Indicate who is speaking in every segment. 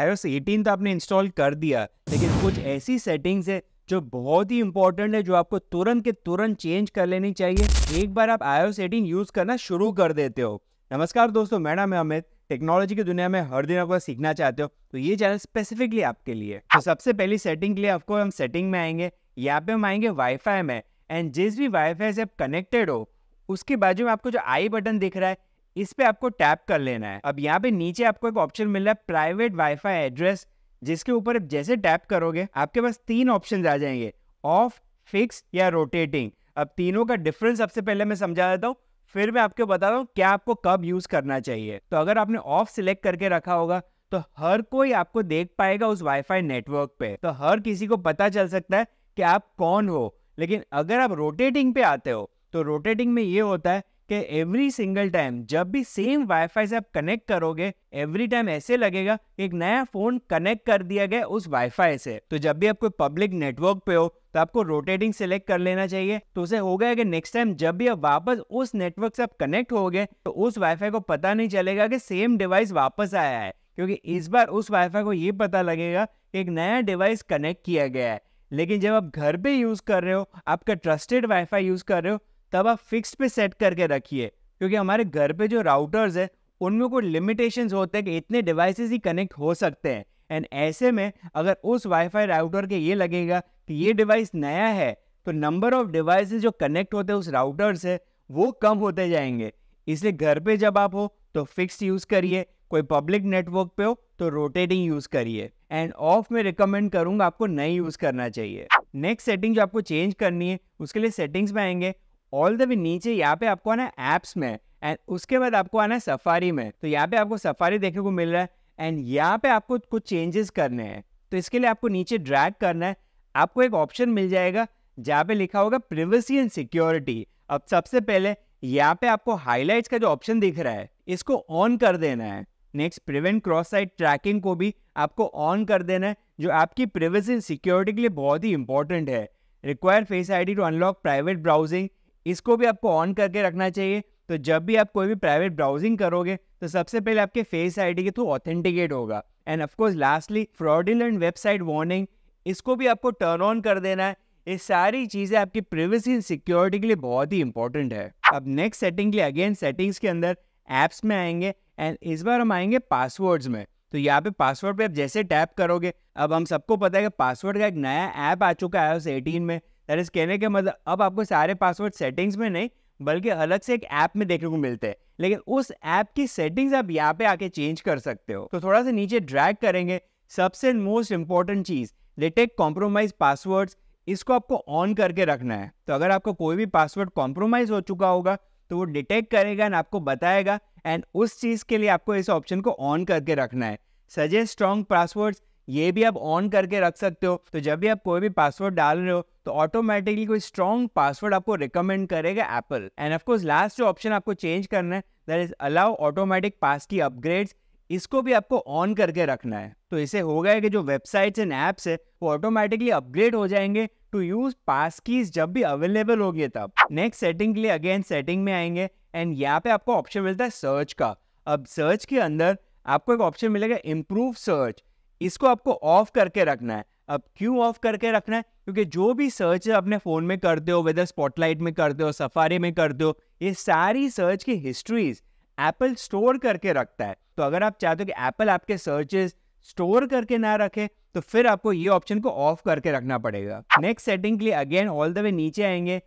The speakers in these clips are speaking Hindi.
Speaker 1: iOS 18 तो आपने इंस्टॉल कर दिया लेकिन कुछ ऐसी सेटिंग्स है जो बहुत ही इंपॉर्टेंट है जो आपको तुरंत के तुरंत चेंज कर लेनी चाहिए एक बार आप iOS 18 यूज़ करना शुरू कर देते हो नमस्कार दोस्तों मैं नाम है अमित टेक्नोलॉजी की दुनिया में हर दिन आपको सीखना चाहते हो तो ये चैनल स्पेसिफिकली आपके लिए तो सबसे पहली सेटिंग के लिए आपको हम सेटिंग में आएंगे यहाँ पे हम आएंगे वाईफाई में एंड जिस भी वाईफाई से आप कनेक्टेड हो उसके बाजू में आपको जो आई बटन दिख रहा है इस पे आपको टैप कर लेना है अब यहाँ पे नीचे आपको एक ऑप्शन मिल रहा है प्राइवेट वाईफाई एड्रेस जिसके ऊपर जैसे टैप करोगे आपके पास तीन ऑप्शन आ जाएंगे ऑफ फिक्स या रोटेटिंग अब तीनों का डिफरेंस सबसे पहले मैं समझा देता हूँ फिर मैं आपको बताता हूँ क्या आपको कब यूज करना चाहिए तो अगर आपने ऑफ सिलेक्ट करके रखा होगा तो हर कोई आपको देख पाएगा उस वाईफाई नेटवर्क पे तो हर किसी को पता चल सकता है कि आप कौन हो लेकिन अगर आप रोटेटिंग पे आते हो तो रोटेटिंग में ये होता है कि एवरी सिंगल टाइम जब भी सेम वाईफाई से आप कनेक्ट करोगे एवरी टाइम ऐसे लगेगा कि एक नया फोन कनेक्ट कर दिया गया उस वाईफाई से तो जब भी आप कोई पब्लिक नेटवर्क पे हो तो आपको रोटेटिंग सेलेक्ट कर लेना चाहिए तो उसे हो गया कि नेक्स्ट टाइम जब भी आप वापस उस नेटवर्क से आप कनेक्ट हो गए तो उस वाईफाई को पता नहीं चलेगा कि सेम डिवाइस वापस आया है क्योंकि इस बार उस वाईफाई को ये पता लगेगा कि एक नया डिवाइस कनेक्ट किया गया है लेकिन जब आप घर पे यूज़ कर रहे हो आपका ट्रस्टेड वाईफाई यूज़ कर रहे हो तब आप फिक्स पे सेट करके रखिए क्योंकि हमारे घर पे जो राउटर्स है उनमें कोई लिमिटेशंस होते हैं कि इतने डिवाइसेस ही कनेक्ट हो सकते हैं एंड ऐसे में अगर उस वाईफाई राउटर के ये लगेगा कि ये डिवाइस नया है तो नंबर ऑफ डिवाइसेस जो कनेक्ट होते हैं उस राउटर से वो कम होते जाएंगे इसलिए घर पे जब आप हो तो फिक्स यूज़ करिए कोई पब्लिक नेटवर्क पे हो तो रोटेटिंग यूज़ करिए एंड ऑफ में रिकमेंड करूँगा आपको नहीं यूज़ करना चाहिए नेक्स्ट सेटिंग जो आपको चेंज करनी है उसके लिए सेटिंग्स में आएंगे ऑल द वे नीचे यहाँ पे आपको आना है ऐप्स में एंड उसके बाद आपको आना है सफारी में तो यहाँ पे आपको सफारी देखने को मिल रहा है एंड यहाँ पे आपको कुछ चेंजेस करने हैं तो इसके लिए आपको नीचे ड्रैग करना है आपको एक ऑप्शन मिल जाएगा जहाँ पे लिखा होगा प्रिवेसी एंड सिक्योरिटी अब सबसे पहले यहाँ पे आपको हाईलाइट्स का जो ऑप्शन दिख रहा है इसको ऑन कर देना है next prevent cross site tracking को भी आपको ऑन कर देना है जो आपकी प्रिवेसी सिक्योरिटी के लिए बहुत ही इंपॉर्टेंट है require face ID to unlock private browsing इसको भी आपको ऑन करके रखना चाहिए तो जब भी आप कोई भी प्राइवेट ब्राउजिंग करोगे तो सबसे पहले आपके फेस आईडी के थ्रू ऑथेंटिकेट होगा and of course lastly fraudulent website warning इसको भी आपको टर्न ऑन कर देना है ये सारी चीज़ें आपकी प्रिवेसी एंड सिक्योरिटी के लिए बहुत ही इंपॉर्टेंट है अब नेक्स्ट सेटिंग के लिए अगेन सेटिंग्स के अंदर ऐप्स में आएंगे एंड इस बार हम आएंगे पासवर्ड्स में तो यहाँ पे पासवर्ड पे आप जैसे टैप करोगे अब हम सबको पता है कि पासवर्ड का एक नया ऐप आ चुका है उस एटीन में यार कहने के मतलब अब आपको सारे पासवर्ड सेटिंग्स में नहीं बल्कि अलग से एक ऐप में देखने को मिलते हैं लेकिन उस ऐप की सेटिंग्स आप यहाँ पे आके चेंज कर सकते हो तो थोड़ा सा नीचे ड्रैग करेंगे सबसे मोस्ट इंपॉर्टेंट चीज़ लेटेक कॉम्प्रोमाइज पासवर्ड्स इसको आपको ऑन करके रखना है तो अगर आपको कोई भी पासवर्ड कॉम्प्रोमाइज हो चुका होगा तो वो डिटेक्ट करेगा एंड आपको बताएगा एंड उस चीज़ के लिए आपको इस ऑप्शन को ऑन करके रखना है सजेस्ट स्ट्रॉन्ग पासवर्ड्स ये भी आप ऑन करके रख सकते हो तो जब भी आप कोई भी पासवर्ड डाल रहे हो तो ऑटोमेटिकली कोई स्ट्रॉन्ग पासवर्ड आपको रिकमेंड करेगा एप्पल एंड कोर्स लास्ट जो ऑप्शन आपको चेंज करना है that is allow automatic passkey upgrades इसको भी आपको ऑन करके रखना है तो इसे होगा गया कि जो वेबसाइट्स एंड ऐप्स है वो ऑटोमेटिकली अपग्रेड हो जाएंगे टू यूज पास कीज जब भी अवेलेबल होगी तब नेक्स्ट सेटिंग के लिए अगेन सेटिंग में आएंगे एंड यहाँ पे आपको ऑप्शन मिलता है सर्च का अब सर्च के अंदर आपको एक ऑप्शन मिलेगा इम्प्रूव सर्च इसको आपको ऑफ करके रखना है अब क्यों ऑफ करके रखना है क्योंकि जो भी सर्च अपने फ़ोन में करते हो वेदर स्पॉटलाइट में करते हो सफारी में करते हो ये सारी सर्च की हिस्ट्रीज एप्पल स्टोर करके रखता है तो अगर आप चाहते हो कि एप्पल आपके सर्चेज स्टोर करके ना रखे तो फिर आपको ये ऑप्शन को ऑफ करके रखना पड़ेगा नेक्स्ट सेटिंग के लिए अगेन ऑल द वे नीचे आएंगे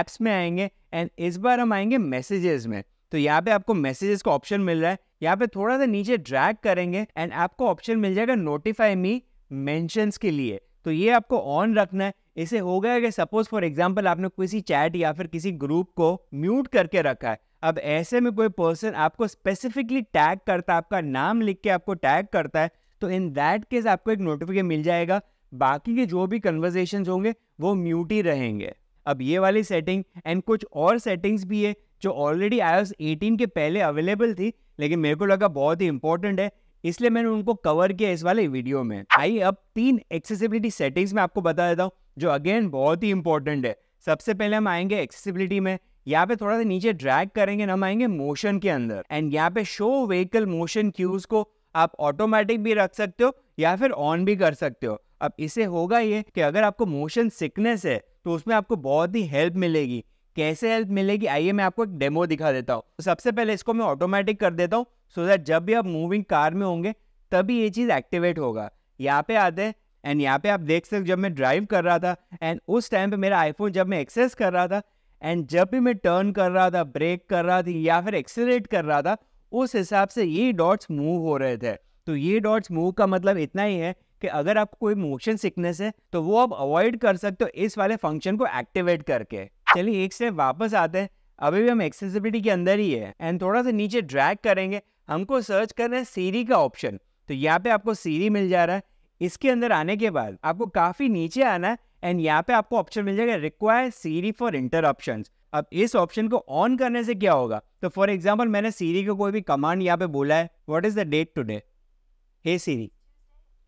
Speaker 1: एप्स में आएंगे एंड इस बार हम आएंगे मैसेजेस में तो यहाँ पे आपको मैसेजेस का ऑप्शन मिल रहा है यहाँ पे थोड़ा सा नीचे ड्रैग करेंगे एंड आपको ऑप्शन मिल जाएगा नोटिफाई मी मैं के लिए तो ये आपको ऑन रखना है इसे हो गया कि सपोज फॉर एग्जाम्पल आपने किसी चैट या फिर किसी ग्रुप को म्यूट करके रखा है अब ऐसे में कोई पर्सन आपको स्पेसिफिकली टैग करता है आपका नाम लिख के आपको टैग करता है तो इन दैट केस आपको एक नोटिफिकेशन मिल जाएगा बाकी के जो भी कन्वर्जेशन होंगे वो म्यूट ही रहेंगे अब ये वाली सेटिंग एंड कुछ और सेटिंग्स भी है जो ऑलरेडी आई एटीन के पहले अवेलेबल थी लेकिन मेरे को लगा बहुत ही इंपॉर्टेंट है इसलिए मैंने उनको कवर किया इस वाले वीडियो में आई अब तीन एक्सेसिबिलिटी सेटिंग्स में आपको बता देता हूँ जो अगेन बहुत ही इंपॉर्टेंट है सबसे पहले हम आएंगे एक्सेसिबिलिटी में यहाँ पे थोड़ा सा नीचे ड्रैग करेंगे हम आएंगे मोशन के अंदर एंड यहाँ पे शो व्हीकल मोशन क्यूज को आप ऑटोमेटिक भी रख सकते हो या फिर ऑन भी कर सकते हो अब इसे होगा ये कि अगर आपको मोशन सिकनेस है तो उसमें आपको बहुत ही हेल्प मिलेगी कैसे हेल्प मिलेगी आइए मैं आपको एक डेमो दिखा देता हूँ तो सबसे पहले इसको मैं ऑटोमेटिक कर देता हूँ सो दैट जब भी आप मूविंग कार में होंगे तभी ये चीज़ एक्टिवेट होगा यहाँ पे आते हैं एंड यहाँ पे आप देख सकते जब मैं ड्राइव कर रहा था एंड उस टाइम पे मेरा आईफोन जब मैं एक्सेस कर रहा था एंड जब भी मैं टर्न कर रहा था ब्रेक कर रहा थी या फिर एक्सेलरेट कर रहा था उस हिसाब से ये डॉट्स मूव हो रहे थे तो ये डॉट्स मूव का मतलब इतना ही है कि अगर आपको कोई मोशन सिकनेस है तो वो आप अवॉइड कर सकते हो इस वाले फंक्शन को एक्टिवेट करके चलिए एक से वापस आते हैं अभी भी हम एक्सेसिबिलिटी के अंदर ही है एंड थोड़ा सा नीचे ड्रैग करेंगे हमको सर्च करना है सीरी का ऑप्शन तो यहाँ पे आपको सीरी मिल जा रहा है इसके अंदर आने के बाद आपको काफ़ी नीचे आना है एंड यहाँ पे आपको ऑप्शन मिल जाएगा रिक्वायर सीरी फॉर ऑप्शन अब इस ऑप्शन को ऑन करने से क्या होगा तो फॉर एग्जाम्पल मैंने सीरी को कोई भी कमांड यहाँ पे बोला है what is the date today hey Siri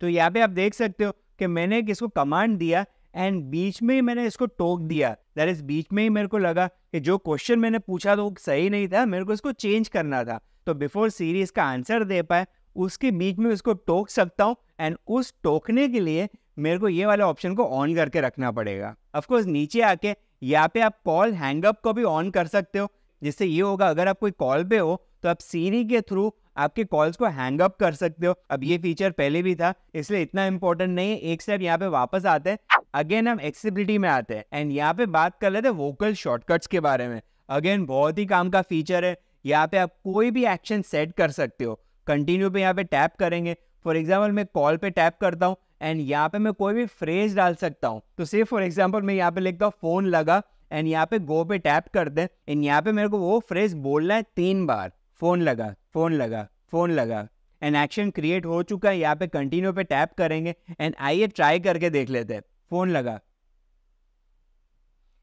Speaker 1: तो यहाँ पे आप देख सकते हो कि मैंने किसको कमांड दिया एंड बीच में ही मैंने इसको टोक दिया दैट इज बीच में ही मेरे को लगा कि जो क्वेश्चन मैंने पूछा था वो सही नहीं था मेरे को इसको चेंज करना था तो बिफोर सीरीज का आंसर दे पाए उसके बीच में उसको टोक सकता हूँ एंड उस टोकने के लिए मेरे को ये वाले ऑप्शन को ऑन करके रखना पड़ेगा ऑफकोर्स नीचे आके यहाँ पे आप कॉल हैंगअप को भी ऑन कर सकते हो जिससे ये होगा अगर आप कोई कॉल पे हो तो आप सीरी के थ्रू आपके कॉल्स को हैंग अप कर सकते हो अब ये फीचर पहले भी था इसलिए इतना इंपॉर्टेंट नहीं है एक स्टेप यहाँ पे वापस आते हैं अगेन हम एक्सेबिलिटी में आते हैं एंड यहाँ पे बात कर लेते हैं वोकल शॉर्टकट्स के बारे में अगेन बहुत ही काम का फीचर है यहाँ पे आप कोई भी एक्शन सेट कर सकते हो कंटिन्यू पे यहाँ पे टैप करेंगे फॉर एग्जाम्पल मैं कॉल पे टैप करता हूँ एंड यहाँ पे मैं कोई भी फ्रेज डाल सकता हूँ तो सिर्फ फॉर एग्जाम्पल मैं यहाँ पे लिखता हूँ फोन लगा एंड यहाँ पे गो पे टैप कर दें एंड यहाँ पे मेरे को वो फ्रेज बोलना है तीन बार फ़ोन लगा फ़ोन लगा फ़ोन लगा एंड एक्शन क्रिएट हो चुका है यहाँ पे कंटिन्यू पे टैप करेंगे एंड आइए ट्राई करके देख लेते हैं फ़ोन लगा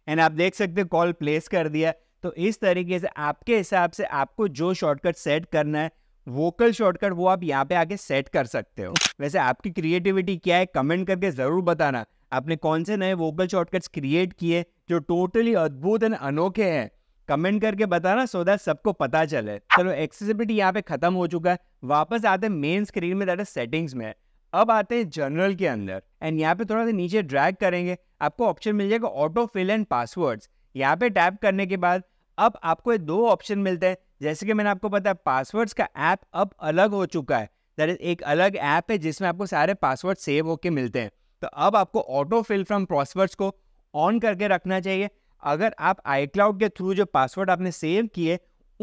Speaker 1: एंड आप देख सकते कॉल प्लेस कर दिया तो इस तरीके से आपके हिसाब से आपको जो शॉर्टकट सेट करना है वोकल शॉर्टकट वो आप यहाँ पे आके सेट कर सकते हो वैसे आपकी क्रिएटिविटी क्या है कमेंट करके ज़रूर बताना आपने कौन से नए वोकल शॉर्टकट्स क्रिएट किए जो टोटली अद्भुत एंड अनोखे हैं कमेंट करके बताना सो दैट सबको पता चले चलो एक्सेसिबिलिटी यहाँ पे खत्म हो चुका है वापस आते हैं मेन स्क्रीन में दैट सेटिंग्स में अब आते हैं जनरल के अंदर एंड यहाँ पे थोड़ा सा नीचे ड्रैग करेंगे आपको ऑप्शन मिल जाएगा ऑटो फिल एंड पासवर्ड्स यहाँ पे टैप करने के बाद अब आपको दो ऑप्शन मिलते हैं जैसे कि मैंने आपको बताया पासवर्ड्स का ऐप अब अलग हो चुका है दैट इज एक अलग ऐप है जिसमें आपको सारे पासवर्ड सेव होके मिलते हैं तो अब आपको ऑटो फिल फ्रॉम पासवर्ड्स को ऑन करके रखना चाहिए अगर आप आई क्लाउड के थ्रू जो पासवर्ड आपने सेव किए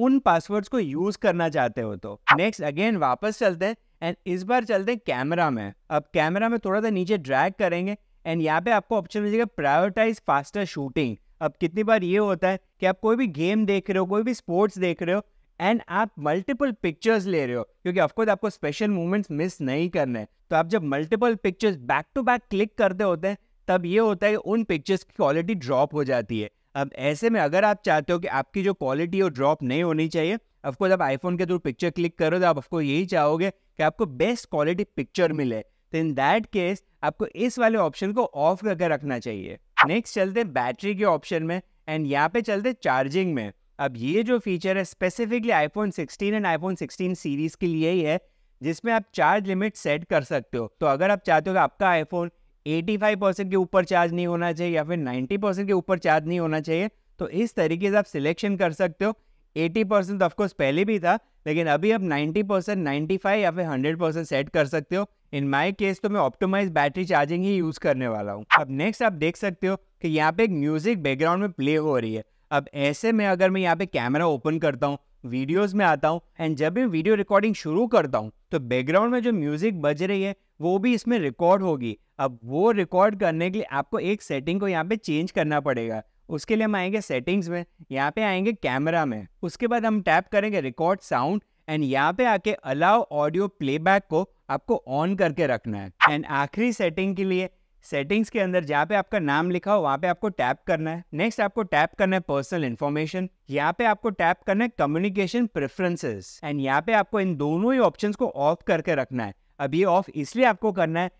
Speaker 1: उन पासवर्ड्स को यूज करना चाहते हो तो नेक्स्ट अगेन वापस चलते हैं एंड इस बार चलते हैं कैमरा में अब कैमरा में थोड़ा सा नीचे ड्रैग करेंगे एंड यहाँ पे आपको ऑप्शन मिल जाएगा प्रायोरिटाइज फास्टर शूटिंग अब कितनी बार ये होता है कि आप कोई भी गेम देख रहे हो कोई भी स्पोर्ट्स देख रहे हो एंड आप मल्टीपल पिक्चर्स ले रहे हो क्योंकि ऑफकोर्स आपको स्पेशल मूवमेंट्स मिस नहीं करने तो आप जब multiple pictures back to back click करते होते हैं तब ये होता है उन पिक्चर्स की क्वालिटी ड्रॉप हो जाती है अब ऐसे में अगर आप चाहते हो कि आपकी जो क्वालिटी वो ड्रॉप नहीं होनी चाहिए ऑफकोर्स आप आईफोन के थ्रू पिक्चर क्लिक करो तो आप ऑफको यही चाहोगे कि आपको बेस्ट क्वालिटी पिक्चर मिले तो इन दैट केस आपको इस वाले ऑप्शन को ऑफ करके रखना चाहिए नेक्स्ट चलते बैटरी के ऑप्शन में एंड यहाँ पे चलते चार्जिंग में अब ये जो फीचर है specifically iPhone 16 and iPhone 16 series के लिए ही है जिसमें आप चार्ज लिमिट सेट कर सकते हो तो अगर आप चाहते हो कि आपका आईफोन 85 परसेंट के ऊपर चार्ज नहीं होना चाहिए या फिर 90 परसेंट के ऊपर चार्ज नहीं होना चाहिए तो इस तरीके से आप सिलेक्शन कर सकते हो 80 परसेंट ऑफकोर्स पहले भी था लेकिन अभी आप 90 परसेंट नाइन्टी या फिर 100 परसेंट सेट कर सकते हो इन माई केस तो मैं ऑप्टोमाइज बैटरी चार्जिंग ही यूज़ करने वाला हूँ अब नेक्स्ट आप देख सकते हो कि यहाँ पे एक म्यूज़िक बैकग्राउंड में प्ले हो रही है अब ऐसे में अगर मैं यहाँ पे कैमरा ओपन करता हूँ वीडियोस में आता हूँ एंड जब भी वीडियो रिकॉर्डिंग शुरू करता हूँ तो बैकग्राउंड में जो म्यूज़िक बज रही है वो भी इसमें रिकॉर्ड होगी अब वो रिकॉर्ड करने के लिए आपको एक सेटिंग को यहाँ पे चेंज करना पड़ेगा उसके लिए हम आएंगे सेटिंग्स में यहाँ पे आएंगे कैमरा में उसके बाद हम टैप करेंगे रिकॉर्ड साउंड एंड यहाँ पे आके अलाउ ऑडियो प्लेबैक को आपको ऑन करके रखना है एंड आखिरी सेटिंग के लिए सेटिंग्स के अंदर जहाँ पे आपका नाम लिखा हो वहाँ पे आपको टैप करना है नेक्स्ट आपको टैप करना है पर्सनल इन्फॉर्मेशन यहाँ पे आपको टैप करना है कम्युनिकेशन प्रेफरेंसेस एंड यहाँ पे आपको इन दोनों ही ऑप्शंस को ऑफ करके रखना है अब ये ऑफ इसलिए आपको करना है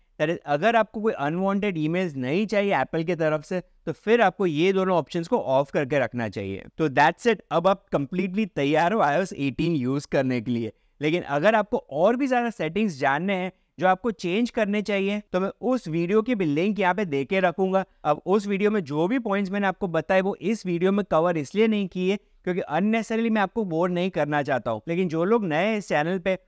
Speaker 1: अगर आपको कोई अनवांटेड ईमेल्स नहीं चाहिए एप्पल की तरफ से तो फिर आपको ये दोनों ऑप्शंस को ऑफ करके रखना चाहिए तो दैट्स इट अब आप कंप्लीटली तैयार हो iOS 18 यूज़ करने के लिए लेकिन अगर आपको और भी ज़्यादा सेटिंग्स जानने हैं जो आपको चेंज करने चाहिए तो मैं उस वीडियो की भी लिंक यहाँ पे दे के रखूंगा अब उस वीडियो में जो भी पॉइंट्स मैंने आपको बताए वो इस वीडियो में कवर इसलिए नहीं किए क्योंकि अननेसरली मैं आपको बोर नहीं करना चाहता हूँ लेकिन जो लोग नए हैं इस चैनल पे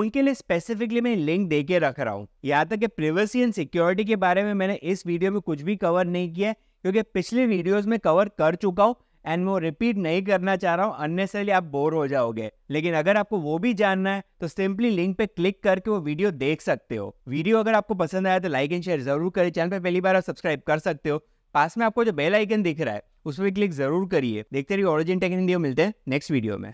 Speaker 1: उनके लिए स्पेसिफिकली मैं लिंक दे के रख रहा हूँ यहाँ तक कि प्रिवेसी एंड सिक्योरिटी के बारे में मैंने इस वीडियो में कुछ भी कवर नहीं किया क्योंकि पिछले वीडियोज में कवर कर चुका हूँ एंड वो रिपीट नहीं करना चाह रहा हूँ अननेसरली आप बोर हो जाओगे लेकिन अगर आपको वो भी जानना है तो सिंपली लिंक पे क्लिक करके वो वीडियो देख सकते हो वीडियो अगर आपको पसंद आया तो लाइक एंड शेयर जरूर करें चैनल पे पहली बार आप सब्सक्राइब कर सकते हो पास में आपको जो बेल आइकन दिख रहा है उस पर क्लिक जरूर करिए देखते रहिए ओरिजिन टेक्निक मिलते हैं नेक्स्ट वीडियो में